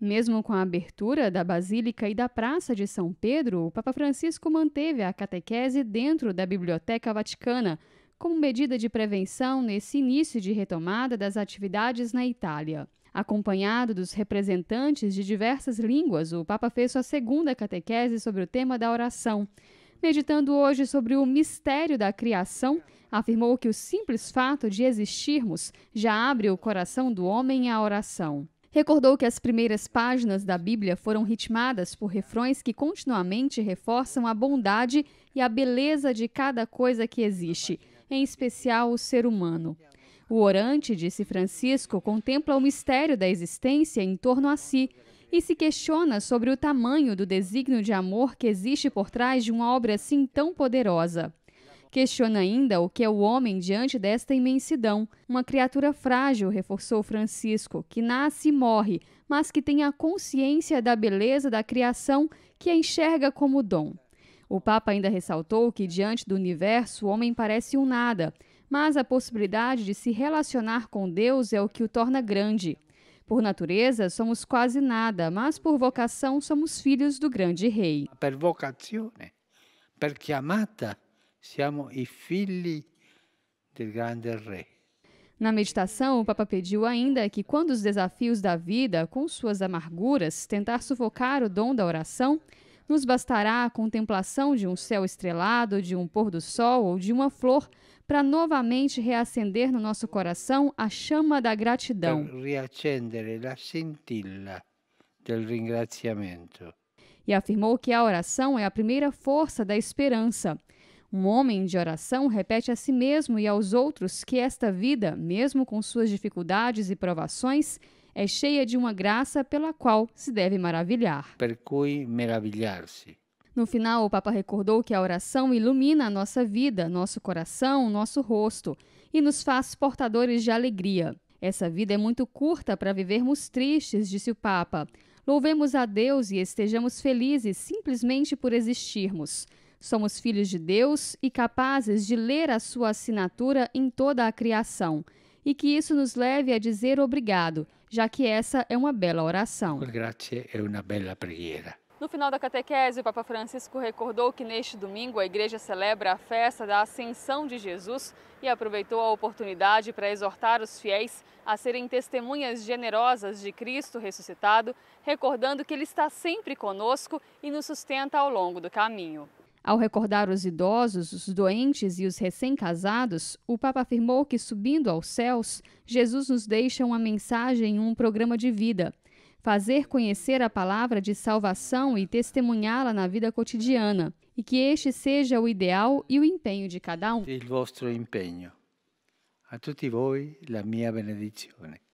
Mesmo com a abertura da Basílica e da Praça de São Pedro, o Papa Francisco manteve a catequese dentro da Biblioteca Vaticana, como medida de prevenção nesse início de retomada das atividades na Itália. Acompanhado dos representantes de diversas línguas, o Papa fez sua segunda catequese sobre o tema da oração. Meditando hoje sobre o mistério da criação, afirmou que o simples fato de existirmos já abre o coração do homem à oração. Recordou que as primeiras páginas da Bíblia foram ritmadas por refrões que continuamente reforçam a bondade e a beleza de cada coisa que existe, em especial o ser humano. O orante, disse Francisco, contempla o mistério da existência em torno a si e se questiona sobre o tamanho do desígnio de amor que existe por trás de uma obra assim tão poderosa. Questiona ainda o que é o homem diante desta imensidão. Uma criatura frágil, reforçou Francisco, que nasce e morre, mas que tem a consciência da beleza da criação que a enxerga como dom. O Papa ainda ressaltou que, diante do universo, o homem parece um nada, mas a possibilidade de se relacionar com Deus é o que o torna grande. Por natureza, somos quase nada, mas por vocação somos filhos do grande rei. Per vocazione, per chiamata, Siamo i figli del grande re. Na meditação, o Papa pediu ainda que, quando os desafios da vida, com suas amarguras, tentar sufocar o dom da oração, nos bastará a contemplação de um céu estrelado, de um pôr do sol ou de uma flor, para novamente reacender no nosso coração a chama da gratidão. Reacender a scintilla del ringraziamento. E afirmou que a oração é a primeira força da esperança um homem de oração repete a si mesmo e aos outros que esta vida, mesmo com suas dificuldades e provações, é cheia de uma graça pela qual se deve maravilhar. No final, o Papa recordou que a oração ilumina a nossa vida, nosso coração, nosso rosto e nos faz portadores de alegria. Essa vida é muito curta para vivermos tristes, disse o Papa. Louvemos a Deus e estejamos felizes simplesmente por existirmos. Somos filhos de Deus e capazes de ler a sua assinatura em toda a criação. E que isso nos leve a dizer obrigado, já que essa é uma bela oração. Grazie é uma bela preghiera. No final da catequese, o Papa Francisco recordou que neste domingo a igreja celebra a festa da Ascensão de Jesus e aproveitou a oportunidade para exortar os fiéis a serem testemunhas generosas de Cristo ressuscitado, recordando que Ele está sempre conosco e nos sustenta ao longo do caminho. Ao recordar os idosos, os doentes e os recém-casados, o Papa afirmou que, subindo aos céus, Jesus nos deixa uma mensagem e um programa de vida. Fazer conhecer a palavra de salvação e testemunhá-la na vida cotidiana, e que este seja o ideal e o empenho de cada um. O vosso empenho. A tutti voi la mia benedizione.